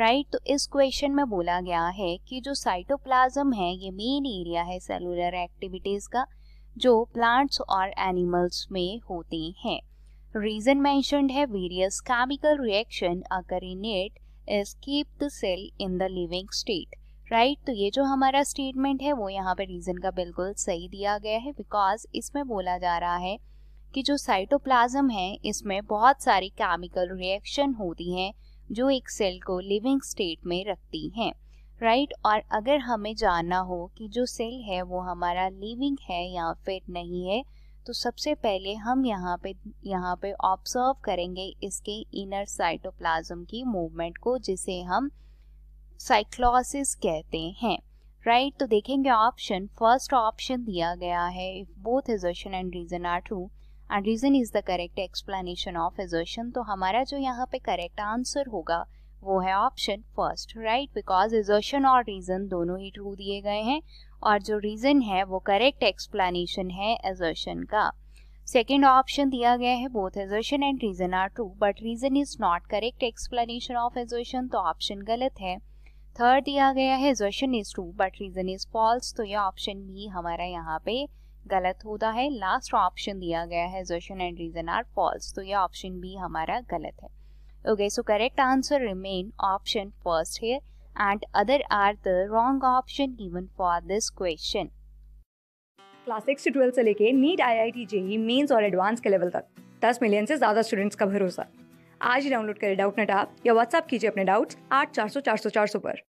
Right right? तो इस question में बोला गया है कि जो साइटोप्लाज्म है ये मेन एरिया है सेलुलर एक्टिविटीज का जो प्लांट्स और एनिमल्स में होते हैं रीजन मैंशनड है वेरियस केमिकल रिएक्शन अगर in it is keep the cell in the living state right तो ये जो हमारा स्टेटमेंट है वो यहाँ पे रीजन का बिल्कुल सही दिया गया है बिकॉज इसमें बोला जा रहा है कि जो साइटोप्लाज्म है इसमें बहुत सारी केमिकल रिएक्शन होती हैं जो एक सेल को लिविंग स्टेट में रखती हैं राइट right? और अगर हमें जानना हो कि जो सेल है वो हमारा लिविंग है या फिर नहीं है तो सबसे पहले हम यहाँ पे यहाँ पे ऑब्जर्व करेंगे इसके इनर साइटोप्लाज्म की मूवमेंट को जिसे हम साइक्लोसिस कहते हैं राइट right? तो देखेंगे ऑप्शन फर्स्ट ऑप्शन दिया गया है if both and reason are true and reason is the correct explanation of assertion तो हमारा जो यहाँ पे करेक्ट आंसर होगा वो है option first right because assertion और रीजन दोनों ही ट्रू दिए गए हैं और जो रीजन है वो करेक्ट एक्सप्लेनेशन है एजर्शन का सेकेंड ऑप्शन दिया गया है both assertion and reason are true but reason is not correct explanation of assertion तो ऑप्शन गलत है थर्ड दिया गया है assertion is true but reason is false तो ये ऑप्शन भी हमारा यहाँ पे गलत होता है लास्ट ऑप्शन दिया गया है assertion and reason are false तो ये ऑप्शन भी हमारा गलत है okay so correct answer remain option first है and other are the wrong option given for this question class six से ट्वेल्थ से लेके NEET I I T JEE mains और एडवांस के लेवल तक दस मिलियन से ज्यादा स्टूडेंट्स का भरोसा आज ही डाउनलोड करें डाउट नेट आप या व्हाट्सअप कीजिए अपने डाउट्स आठ चार सौ चार सौ चार सौ पर